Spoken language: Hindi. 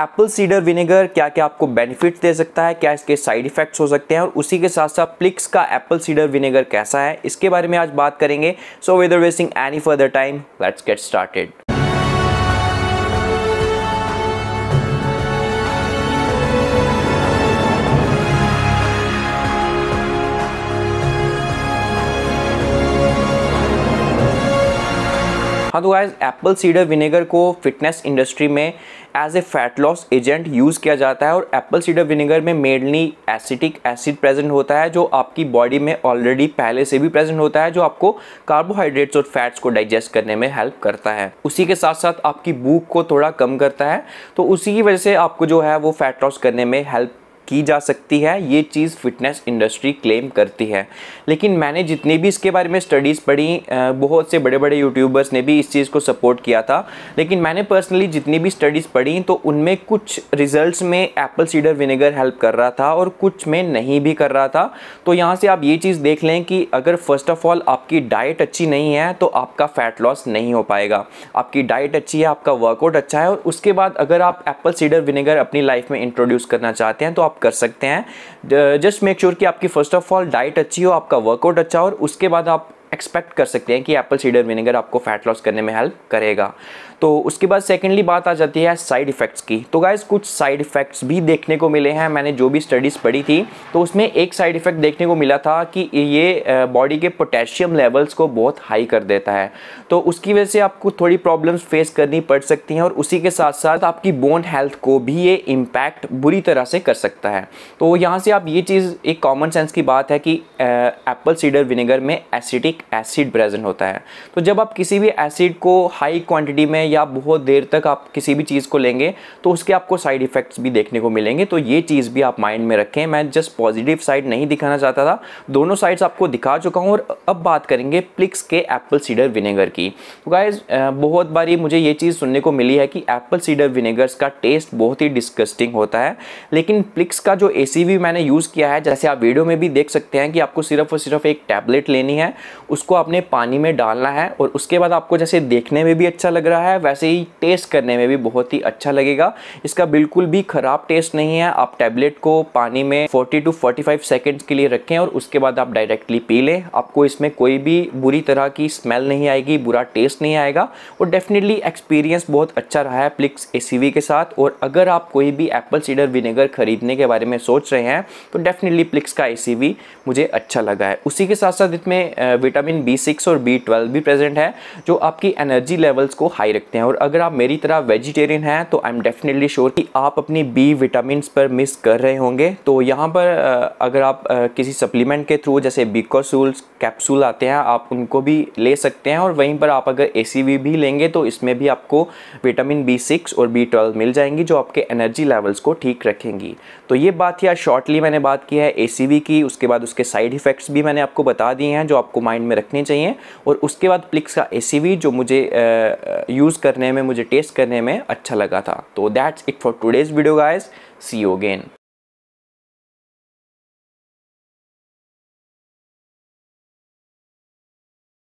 एप्पल सीडर विनेगर क्या क्या आपको बेनिफिट्स दे सकता है क्या इसके साइड इफेक्ट्स हो सकते हैं और उसी के साथ साथ प्लिक्स का एप्पल सीडर विनेगर कैसा है इसके बारे में आज बात करेंगे so without wasting any further time let's get started हाँ तो गाइज एप्पल सीडर विनेगर को फिटनेस इंडस्ट्री में as a fat loss agent use किया जाता है और एप्पल सीडर विनेगर में मेनली एसिटिक एसिड प्रेजेंट होता है जो आपकी बॉडी में ऑलरेडी पहले से भी प्रेजेंट होता है जो आपको कार्बोहाइड्रेट्स और फैट्स को डाइजेस्ट करने में हेल्प करता है उसी के साथ साथ आपकी भूख को थोड़ा कम करता है तो उसी की वजह से आपको जो है वो फैट लॉस करने में हेल्प की जा सकती है ये चीज़ फिटनेस इंडस्ट्री क्लेम करती है लेकिन मैंने जितनी भी इसके बारे में स्टडीज़ पढ़ी बहुत से बड़े बड़े यूट्यूबर्स ने भी इस चीज़ को सपोर्ट किया था लेकिन मैंने पर्सनली जितनी भी स्टडीज़ पढ़ी तो उनमें कुछ रिजल्ट्स में एप्पल सीडर विनेगर हेल्प कर रहा था और कुछ में नहीं भी कर रहा था तो यहाँ से आप ये चीज़ देख लें कि अगर फर्स्ट ऑफ ऑल आपकी डाइट अच्छी नहीं है तो आपका फ़ैट लॉस नहीं हो पाएगा आपकी डाइट अच्छी है आपका वर्कआउट अच्छा है और उसके बाद अगर आप एप्पल सीडर विनेगर अपनी लाइफ में इंट्रोड्यूस करना चाहते हैं तो आप आप कर सकते हैं जस्ट मेक श्योर कि आपकी फर्स्ट ऑफ ऑल डाइट अच्छी हो आपका वर्कआउट अच्छा हो और उसके बाद आप एक्सपेक्ट कर सकते हैं कि एप्पल सीडर विनेगर आपको फैट लॉस करने में हेल्प करेगा तो उसके बाद सेकेंडली बात आ जाती है साइड इफ़ेक्ट्स की तो गाइज़ कुछ साइड इफ़ेक्ट्स भी देखने को मिले हैं मैंने जो भी स्टडीज़ पढ़ी थी तो उसमें एक साइड इफ़ेक्ट देखने को मिला था कि ये बॉडी के पोटेशियम लेवल्स को बहुत हाई कर देता है तो उसकी वजह से आपको थोड़ी प्रॉब्लम्स फेस करनी पड़ सकती हैं और उसी के साथ साथ आपकी बोन हेल्थ को भी ये इम्पैक्ट बुरी तरह से कर सकता है तो यहाँ से आप ये चीज़ एक कॉमन सेंस की बात है कि एप्पल सीडर विनेगर में एसिटिक एसिड प्रेजेंट होता है तो जब आप किसी भी एसिड को हाई क्वान्टिटी में या बहुत देर तक आप किसी भी चीज़ को लेंगे तो उसके आपको साइड इफ़ेक्ट्स भी देखने को मिलेंगे तो ये चीज़ भी आप माइंड में रखें मैं जस्ट पॉजिटिव साइड नहीं दिखाना चाहता था दोनों साइड्स आपको दिखा चुका हूँ और अब बात करेंगे प्लिक्स के एप्पल सीडर विनेगर की तो गाइज बहुत बारी मुझे ये चीज़ सुनने को मिली है कि एप्पल सीडर विनेगर्स का टेस्ट बहुत ही डिस्कस्टिंग होता है लेकिन प्लिक्स का जो ए मैंने यूज़ किया है जैसे आप वीडियो में भी देख सकते हैं कि आपको सिर्फ और सिर्फ एक टैबलेट लेनी है उसको आपने पानी में डालना है और उसके बाद आपको जैसे देखने में भी अच्छा लग रहा है वैसे ही टेस्ट करने में भी बहुत ही अच्छा लगेगा इसका बिल्कुल भी ख़राब टेस्ट नहीं है आप टैबलेट को पानी में 40 टू 45 सेकंड्स के लिए रखें और उसके बाद आप डायरेक्टली पी लें आपको इसमें कोई भी बुरी तरह की स्मेल नहीं आएगी बुरा टेस्ट नहीं आएगा और डेफिनेटली एक्सपीरियंस बहुत अच्छा रहा है प्लिक्स ए के साथ और अगर आप कोई भी एप्पल सीडर विनेगर खरीदने के बारे में सोच रहे हैं तो डेफिनेटली प्लिक्स का ए मुझे अच्छा लगा है उसी के साथ साथ इसमें विटामिन बी और बी भी प्रेजेंट है जो आपकी एनर्जी लेवल्स को हाई सकते हैं और अगर आप मेरी तरह वेजिटेरियन हैं तो आई एम डेफिनेटली श्योर कि आप अपनी बी विटामिन पर मिस कर रहे होंगे तो यहाँ पर अगर आप किसी सप्लीमेंट के थ्रू जैसे बिकोसूल्स कैप्सूल आते हैं आप उनको भी ले सकते हैं और वहीं पर आप अगर ए भी लेंगे तो इसमें भी आपको विटामिन बी सिक्स और बी ट्वेल्व मिल जाएंगी जो आपके एनर्जी लेवल्स को ठीक रखेंगी तो ये बात यार शॉर्टली मैंने बात की है ए की उसके बाद उसके साइड इफ़ेक्ट्स भी मैंने आपको बता दिए हैं जो आपको माइंड में रखने चाहिए और उसके बाद प्लिक्स का ए जो मुझे यूज़ यूज़ करने में मुझे टेस्ट करने में अच्छा लगा था तो that's it for today's video guys see you again